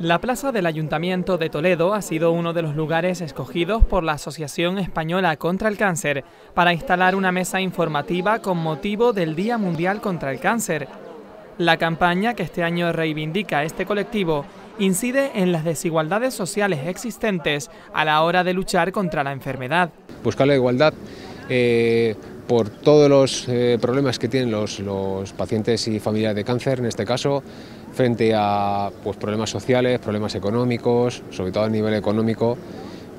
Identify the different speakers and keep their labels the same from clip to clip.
Speaker 1: La plaza del Ayuntamiento de Toledo ha sido uno de los lugares escogidos por la Asociación Española contra el Cáncer para instalar una mesa informativa con motivo del Día Mundial contra el Cáncer. La campaña que este año reivindica este colectivo incide en las desigualdades sociales existentes a la hora de luchar contra la enfermedad.
Speaker 2: Buscar la igualdad eh, por todos los eh, problemas que tienen los, los pacientes y familias de cáncer, en este caso, frente a pues, problemas sociales, problemas económicos, sobre todo a nivel económico,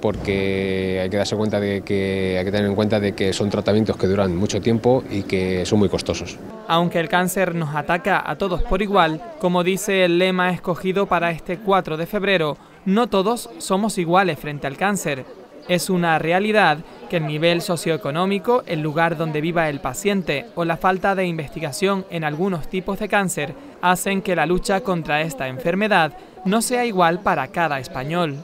Speaker 2: porque hay que darse cuenta de que hay que tener en cuenta de que son tratamientos que duran mucho tiempo y que son muy costosos.
Speaker 1: Aunque el cáncer nos ataca a todos por igual, como dice el lema escogido para este 4 de febrero, no todos somos iguales frente al cáncer. Es una realidad que el nivel socioeconómico, el lugar donde viva el paciente o la falta de investigación en algunos tipos de cáncer hacen que la lucha contra esta enfermedad no sea igual para cada español.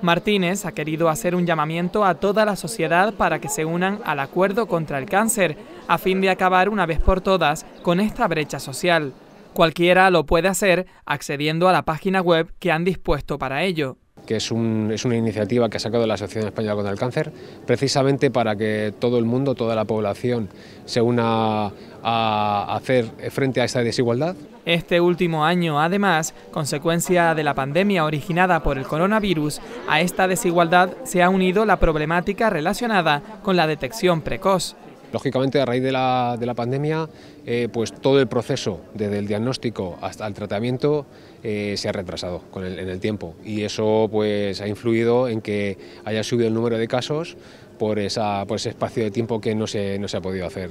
Speaker 1: Martínez ha querido hacer un llamamiento a toda la sociedad para que se unan al acuerdo contra el cáncer, a fin de acabar una vez por todas con esta brecha social. Cualquiera lo puede hacer accediendo a la página web que han dispuesto para ello
Speaker 2: que es, una iniciativa que ha sacado la Asociación Española contra el Cáncer, precisamente para que todo el mundo, toda la población, se una a hacer frente a esta desigualdad. Este último año, además, consecuencia de la
Speaker 1: pandemia originada por el coronavirus, a esta desigualdad se ha unido la problemática
Speaker 2: relacionada con la detección precoz. Lógicamente, a raíz de la, pandemia, eh, pues todo el proceso, desde el diagnóstico hasta el tratamiento, eh, se ha retrasado en el tiempo y eso pues, ha influido en que haya subido el número de casos por, esa, por ese espacio de tiempo que no se, no se ha podido hacer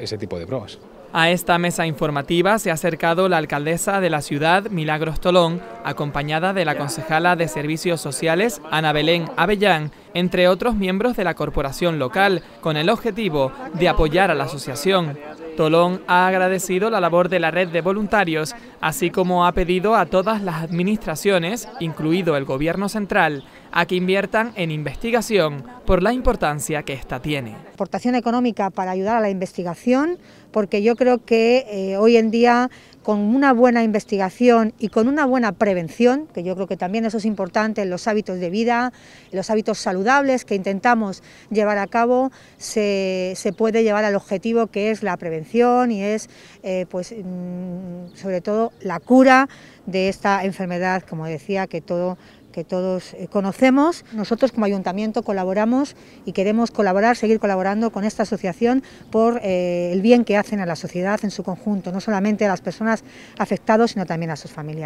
Speaker 2: ese tipo de pruebas.
Speaker 1: A esta mesa informativa se ha acercado la alcaldesa de la ciudad, Milagros Tolón, acompañada de la concejala de Servicios Sociales, Ana Belén Avellán, entre otros miembros de la corporación local, con el objetivo de apoyar a la asociación. Tolón ha agradecido la labor de la red de voluntarios, así como ha pedido a todas las administraciones, incluido el Gobierno Central, a que inviertan en investigación por la importancia que ésta tiene.
Speaker 3: Aportación económica para ayudar a la investigación, porque yo creo que eh, hoy en día con una buena investigación y con una buena prevención, que yo creo que también eso es importante en los hábitos de vida, los hábitos saludables que intentamos llevar a cabo, se, puede llevar al objetivo que es la prevención y es eh, pues, mm, sobre todo la cura de esta enfermedad, como decía, que todo que todos eh, conocemos. Nosotros como ayuntamiento colaboramos y queremos colaborar, seguir colaborando con esta asociación por eh, el bien que hacen a la sociedad en su conjunto, no solamente a las personas afectadas, sino también a sus familias.